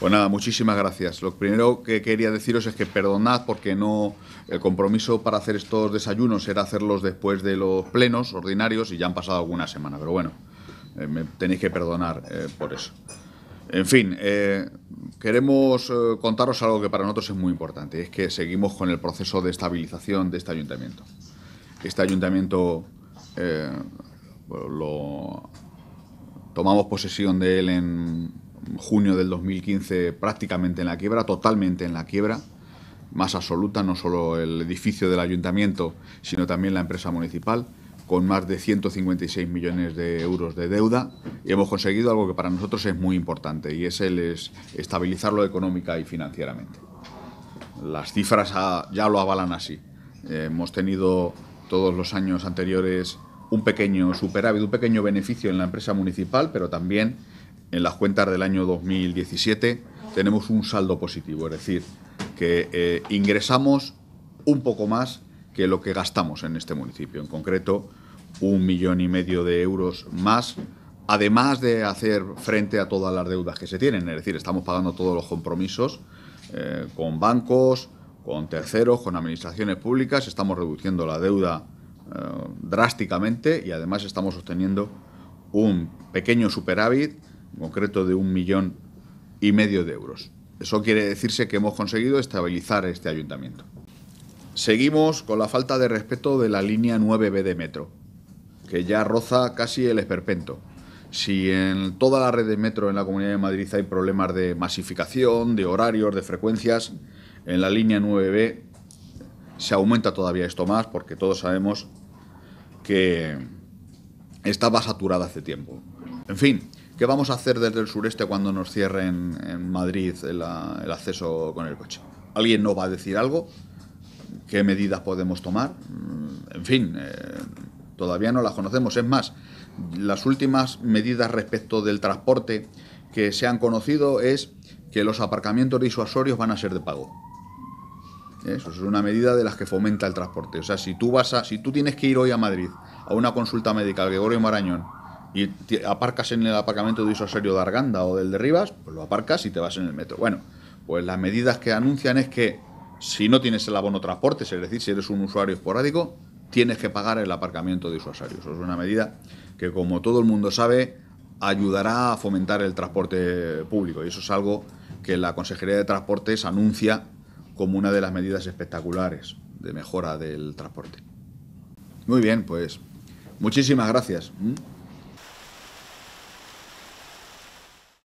Pues nada, muchísimas gracias. Lo primero que quería deciros es que perdonad porque no el compromiso para hacer estos desayunos era hacerlos después de los plenos ordinarios y ya han pasado algunas semanas, pero bueno, eh, me tenéis que perdonar eh, por eso. En fin, eh, queremos contaros algo que para nosotros es muy importante, es que seguimos con el proceso de estabilización de este ayuntamiento. Este ayuntamiento lo tomamos posesión de él en junio del 2015 prácticamente en la quiebra, totalmente en la quiebra, más absoluta, no solo el edificio del ayuntamiento, sino también la empresa municipal, con más de 156 millones de euros de deuda. Y hemos conseguido algo que para nosotros es muy importante y es el es estabilizarlo económica y financieramente. Las cifras ya lo avalan así. Eh, hemos tenido todos los años anteriores un pequeño superávit, un pequeño beneficio en la empresa municipal, pero también en las cuentas del año 2017 tenemos un saldo positivo, es decir, que eh, ingresamos un poco más que lo que gastamos en este municipio. En concreto, un millón y medio de euros más, además de hacer frente a todas las deudas que se tienen. Es decir, estamos pagando todos los compromisos eh, con bancos, con terceros, con administraciones públicas, estamos reduciendo la deuda eh, drásticamente y además estamos obteniendo un pequeño superávit en concreto de un millón y medio de euros. Eso quiere decirse que hemos conseguido estabilizar este ayuntamiento. Seguimos con la falta de respeto de la línea 9B de metro, que ya roza casi el esperpento. Si en toda la red de metro en la Comunidad de Madrid hay problemas de masificación, de horarios, de frecuencias, en la línea 9B se aumenta todavía esto más porque todos sabemos que estaba saturada hace tiempo. En fin, ¿Qué vamos a hacer desde el sureste cuando nos cierren en Madrid ah, el, acceso con el coche? ¿Alguien nos va a decir algo? ¿Qué medidas podemos tomar? Mm, en fin, eh, todavía no las conocemos. Es más, las últimas medidas respecto del transporte que se han conocido es que los aparcamientos disuasorios van a ser de pago. ¿Eh? Eso es una medida de las que fomenta el transporte. O sea, si tú vas a, si tú tienes que ir hoy a Madrid a una consulta médica Gregorio Marañón y aparcas en el aparcamiento de usuario de Arganda o del de Rivas, pues lo aparcas y te vas en el metro. Bueno, pues las medidas que anuncian es que si no tienes el abono transporte, es decir, si eres un usuario esporádico, tienes que pagar el aparcamiento de Eso Es una medida que, como todo el mundo sabe, ayudará a fomentar el transporte público. Y eso es algo que la Consejería de Transportes anuncia como una de las medidas espectaculares de mejora del transporte. Muy bien, pues muchísimas gracias. ¿Mm?